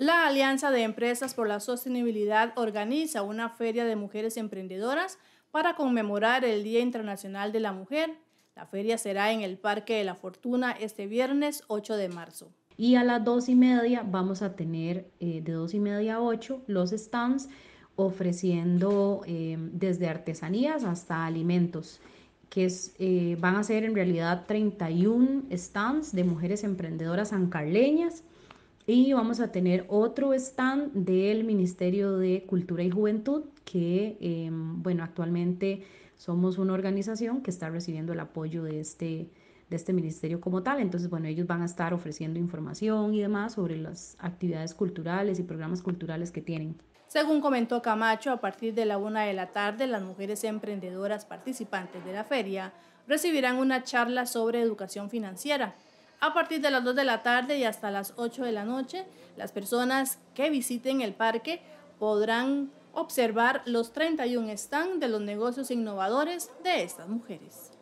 La Alianza de Empresas por la Sostenibilidad organiza una feria de mujeres emprendedoras para conmemorar el Día Internacional de la Mujer. La feria será en el Parque de la Fortuna este viernes 8 de marzo. Y a las 2 y media vamos a tener eh, de 2 y media a 8 los stands ofreciendo eh, desde artesanías hasta alimentos que eh, van a ser en realidad 31 stands de mujeres emprendedoras ancarleñas y vamos a tener otro stand del Ministerio de Cultura y Juventud, que, eh, bueno, actualmente somos una organización que está recibiendo el apoyo de este, de este ministerio como tal. Entonces, bueno, ellos van a estar ofreciendo información y demás sobre las actividades culturales y programas culturales que tienen. Según comentó Camacho, a partir de la una de la tarde, las mujeres emprendedoras participantes de la feria recibirán una charla sobre educación financiera a partir de las 2 de la tarde y hasta las 8 de la noche. Las personas que visiten el parque podrán observar los 31 stand de los negocios innovadores de estas mujeres.